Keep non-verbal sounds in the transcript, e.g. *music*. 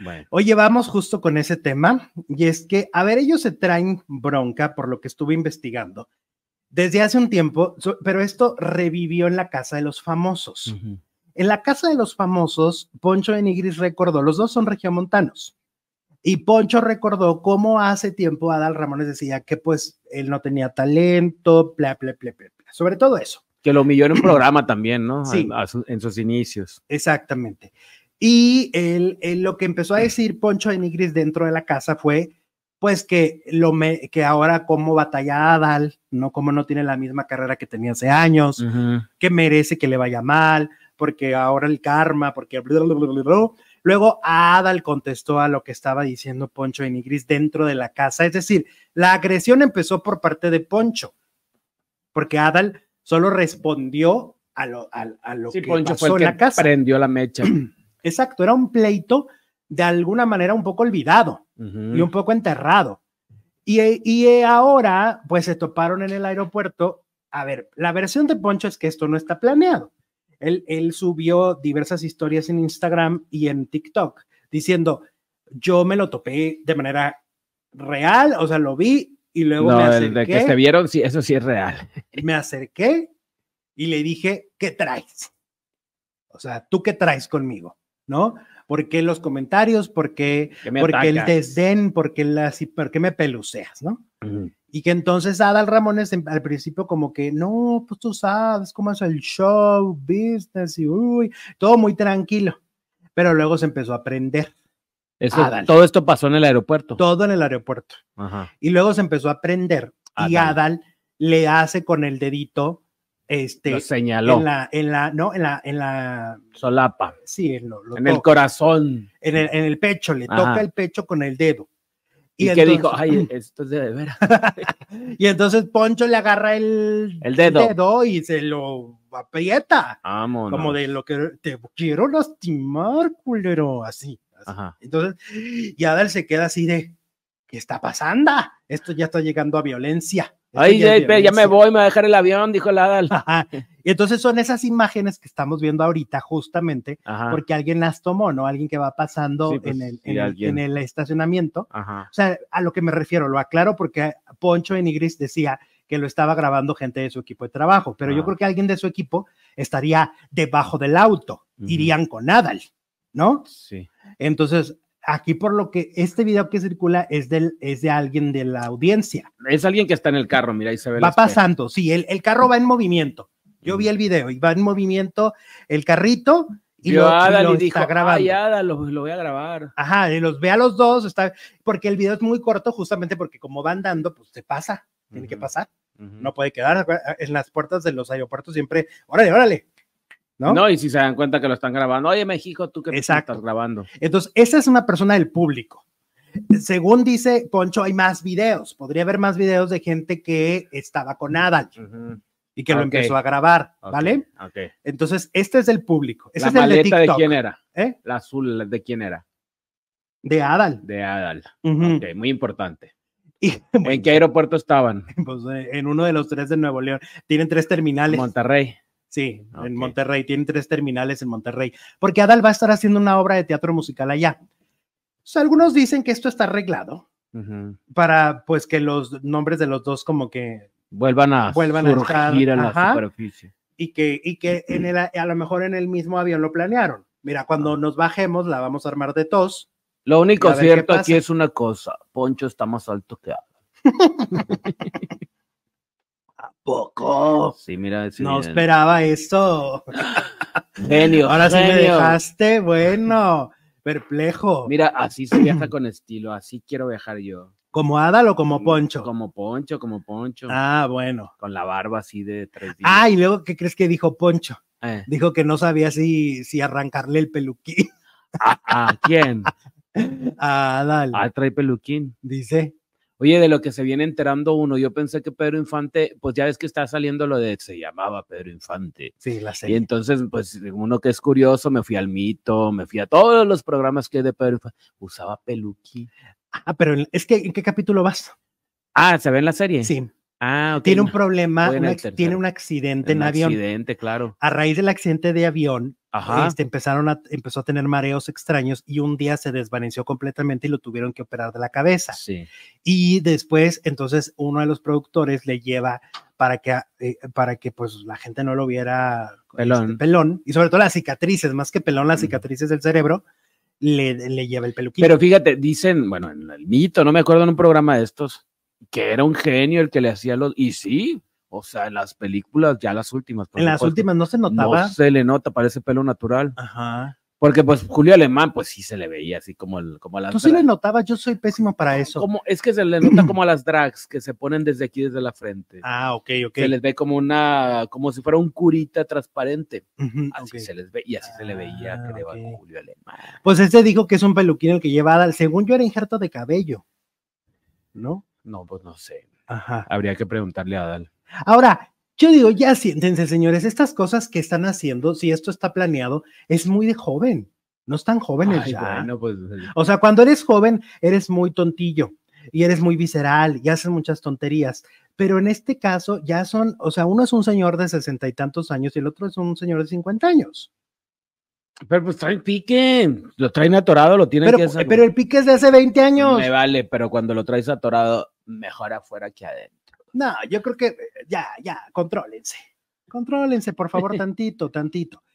Bueno. Hoy llevamos justo con ese tema y es que, a ver, ellos se traen bronca por lo que estuve investigando desde hace un tiempo, pero esto revivió en la Casa de los Famosos. En la Casa de los Famosos, Poncho de Nigris recordó, los dos son regiomontanos, y Poncho recordó cómo hace tiempo Adal Ramones decía que pues él no tenía talento, bla, bla, bla, sobre todo eso. Que lo humilló en un *clears throat* programa también, ¿no? en sus inicios. Exactamente. Y lo que empezó a decir Poncho Enigris Nigris dentro de la casa fue, pues que, lo que ahora como batalla Adal, no como no tiene la misma carrera que tenía hace años, que merece que le vaya mal, porque ahora el karma, porque... Luego Adal contestó a lo que estaba diciendo Poncho Enigris Nigris dentro de la casa, es decir, la agresión empezó por parte de Poncho, porque Adal solo respondió a lo, que Poncho fue en la casa. Prendió la mecha. *clears throat* Exacto, era un pleito de alguna manera un poco olvidado y un poco enterrado. Y, ahora, pues se toparon en el aeropuerto. A ver, la versión de Poncho es que esto no está planeado. Él, subió diversas historias en Instagram y en TikTok diciendo, yo me lo topé de manera real, o sea, lo vi y luego me acerqué. que se vieron, sí, eso sí es real. *laughs* Me acerqué y le dije, ¿qué traes? O sea, ¿tú qué traes conmigo? ¿no? ¿Por qué los comentarios? ¿Por qué, porque el desdén? ¿Por qué, las, me peluceas? ¿no? Y que entonces Adal Ramones em, al principio como que, no, pues tú sabes cómo es el show, business y uy, todo muy tranquilo. Pero luego se empezó a aprender. Todo esto pasó en el aeropuerto. Todo en el aeropuerto. Y luego se empezó a aprender. Y Adal le hace con el dedito este, lo señaló. En la, en la, no, en la, en la solapa. Sí, en el corazón. En el, pecho, le toca el pecho con el dedo. Y, dijo, ay, *clears throat* esto es de veras. *laughs* y entonces Poncho le agarra el, dedo. y se lo aprieta. Como de lo que te quiero lastimar, culero, así. así. Entonces, y Adal se queda así de, ¿qué está pasando? Esto ya está llegando a violencia. Ay, ya, me voy, me va a dejar el avión, dijo Nadal. *laughs* y entonces son esas imágenes que estamos viendo ahorita justamente porque alguien las tomó, ¿no? Alguien que va pasando pues, en, el, estacionamiento. O sea, a lo que me refiero, lo aclaro porque Poncho Enigris decía que lo estaba grabando gente de su equipo de trabajo, pero yo ah. creo que alguien de su equipo estaría debajo del auto, irían con Adal, ¿no? Sí. Entonces, aquí por lo que este video que circula es, del, es de alguien de la audiencia. Es alguien que está en el carro, mira, ahí se ve. Va pasando, sí, el, carro va en movimiento. Yo vi el video y va en movimiento el carrito y lo, está grabando. lo, voy a grabar. Ajá, y los ve a los dos, está, porque el video es muy corto justamente porque como van andando, pues se pasa, tiene que pasar. No puede quedar en las puertas de los aeropuertos siempre, órale, órale, ¿No? y si se dan cuenta que lo están grabando, oye México, tú que estás grabando. Entonces, esa es una persona del público. Según dice Concho, hay más videos. Podría haber más videos de gente que estaba con Adal y que lo empezó a grabar, ¿vale? Entonces, este es el público. ¿La de, quién era? ¿Eh? La azul, ¿de quién era? De Adal. De Adal. Ok, muy importante. *laughs* ¿En qué aeropuerto estaban? Pues, eh, en uno de los tres de Nuevo León. Tienen tres terminales. Monterrey. Sí, en Monterrey. tiene tres terminales en Monterrey. Porque Adal va a estar haciendo una obra de teatro musical allá. algunos dicen que esto está arreglado para pues que los nombres de los dos como que vuelvan a vuelvan a, la superficie. Y que, y que a lo mejor en el mismo avión lo planearon. Mira, cuando ah. nos bajemos la vamos a armar de tos. Lo único cierto aquí es una cosa, Poncho está más alto que Adal. *laughs* poco. Sí, mira. no eh. esperaba esto. *laughs* genio. Ahora sí me dejaste, bueno, perplejo. Mira, así se viaja *clears throat* con estilo, así quiero viajar yo. ¿Como Adal o como mm, Poncho? Como Poncho, como Poncho. Ah, bueno. Con la barba así de tres días. Ah, y luego, ¿qué crees que dijo Poncho? Eh. Dijo que no sabía si, si arrancarle el peluquín. ¿A, quién? *laughs* A Adal. Ah, trae peluquín. Dice. Oye, de lo que se viene enterando uno, yo pensé que Pedro Infante, pues ya ves que está saliendo lo de se llamaba Pedro Infante. Sí, la serie. Y entonces, pues uno que es curioso, me fui al mito, me fui a todos los programas que de Pedro Infante. Usaba peluquín. Ah, pero es que ¿en qué capítulo vas? Ah, ¿se ve en la serie? Sí. Ah, Tiene un problema, tiene un accidente en, avión. accidente, claro. A raíz del accidente de avión, este, empezaron empezó a tener mareos extraños y un día se desvaneció completamente y lo tuvieron que operar de la cabeza. Sí. Y después, entonces, uno de los productores le lleva para que, ah, eh, para que pues la gente no lo viera este, pelón. pelón. y sobre todo las cicatrices, más que pelón, las cicatrices del cerebro. Le, lleva el peluquín. Pero fíjate, dicen, bueno, en el mito, no me acuerdo en un programa de estos, que era un genio el que le hacía los. Y sí, o sea, en las películas, ya las últimas. En las últimas no se notaba. No se le nota, parece pelo natural. Ajá. Porque pues Julio Alemán, pues sí se le veía así como como a las. Tú sí le notabas, yo soy pésimo para eso. Como, es que se le nota como a las drags que se ponen desde aquí, desde la frente. Ah, ok, ok. Se les ve como una, como si fuera un curita transparente. así se les ve, y así se le veía que ah, Julio Alemán. Pues este dijo que es un peluquín el que llevaba, según yo era injerto de cabello, ¿no? No, pues no sé. Ajá. Habría que preguntarle a Dal. Ahora, yo digo, ya siéntense, señores, estas cosas que están haciendo, si esto está planeado, es muy de joven. No están jóvenes ya. pues, o sea, cuando eres joven, eres muy tontillo y eres muy visceral y haces muchas tonterías. Pero en este caso ya son, o sea, uno es un señor de sesenta y tantos años y el otro es un señor de cincuenta años. Pero pues traen pique, lo traen atorado, lo tienen que hacer. Pero el pique es de hace 20 años. Me vale, pero cuando lo traes atorado, mejor afuera que adentro. No, yo creo que eh, ya, ya, contrólense. Contrólense, por favor, *laughs* tantito, tantito.